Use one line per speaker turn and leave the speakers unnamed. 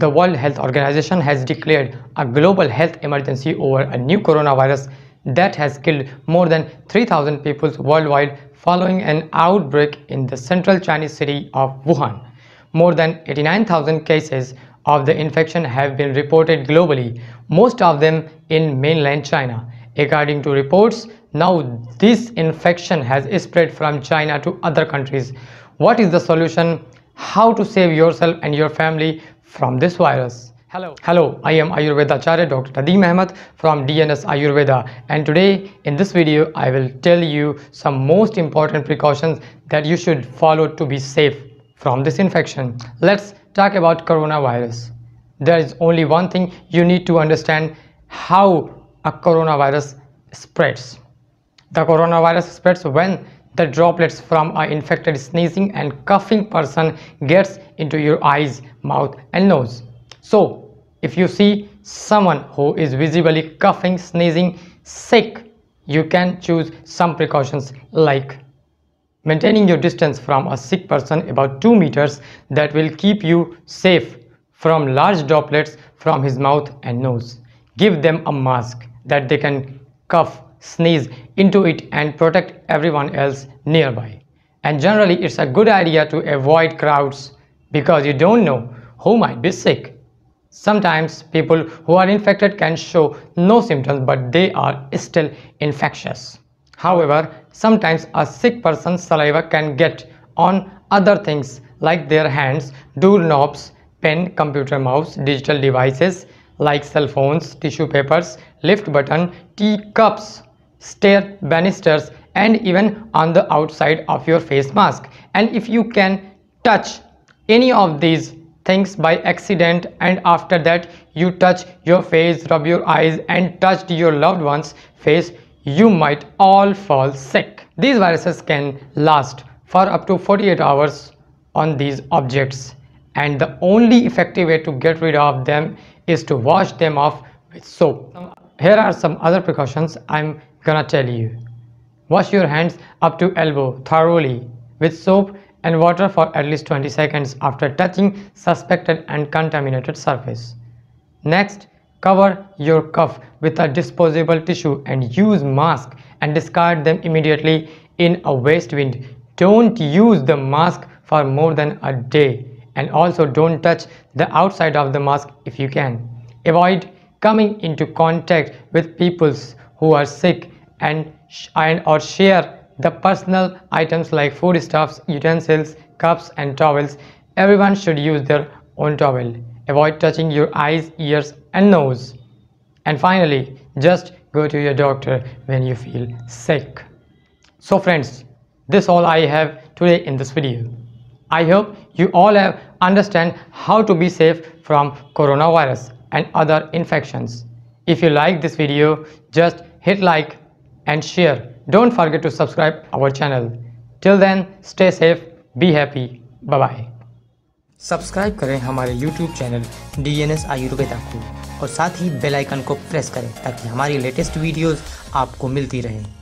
The World Health Organization has declared a global health emergency over a new coronavirus that has killed more than 3,000 people worldwide following an outbreak in the central Chinese city of Wuhan. More than 89,000 cases of the infection have been reported globally, most of them in mainland China. According to reports, now this infection has spread from China to other countries. What is the solution? How to save yourself and your family from this virus. Hello. Hello, I am Ayurveda Acharya Dr. Tadeem Ahmed from DNS Ayurveda and today in this video I will tell you some most important precautions that you should follow to be safe from this infection. Let's talk about coronavirus. There is only one thing you need to understand how a coronavirus spreads. The coronavirus spreads when the droplets from an infected sneezing and coughing person gets into your eyes, mouth and nose. So, if you see someone who is visibly coughing, sneezing, sick, you can choose some precautions like maintaining your distance from a sick person about 2 meters that will keep you safe from large droplets from his mouth and nose. Give them a mask that they can cough sneeze into it and protect everyone else nearby. And generally, it's a good idea to avoid crowds because you don't know who might be sick. Sometimes people who are infected can show no symptoms but they are still infectious. However, sometimes a sick person's saliva can get on other things like their hands, doorknobs, pen, computer mouse, digital devices like cell phones, tissue papers, lift button, tea cups, stair banisters and even on the outside of your face mask and if you can touch any of these things by accident and after that you touch your face rub your eyes and touched your loved one's face you might all fall sick these viruses can last for up to 48 hours on these objects and the only effective way to get rid of them is to wash them off with soap here are some other precautions i'm gonna tell you. Wash your hands up to elbow thoroughly with soap and water for at least 20 seconds after touching suspected and contaminated surface. Next, cover your cuff with a disposable tissue and use mask and discard them immediately in a waste wind. Don't use the mask for more than a day and also don't touch the outside of the mask if you can. Avoid coming into contact with people who are sick and, and or share the personal items like foodstuffs, utensils, cups and towels. Everyone should use their own towel. Avoid touching your eyes, ears and nose. And finally, just go to your doctor when you feel sick. So friends, this all I have today in this video. I hope you all have understand how to be safe from coronavirus and other infections. If you like this video, just hit like and share. Don't forget to subscribe our channel. Till then, stay safe, be happy. Bye bye. Subscribe करें हमारे YouTube channel D N S Ayurveda को और साथ ही bell icon को press करें ताकि हमारी लेटेस्ट वीडियोस आपको मिलती रहें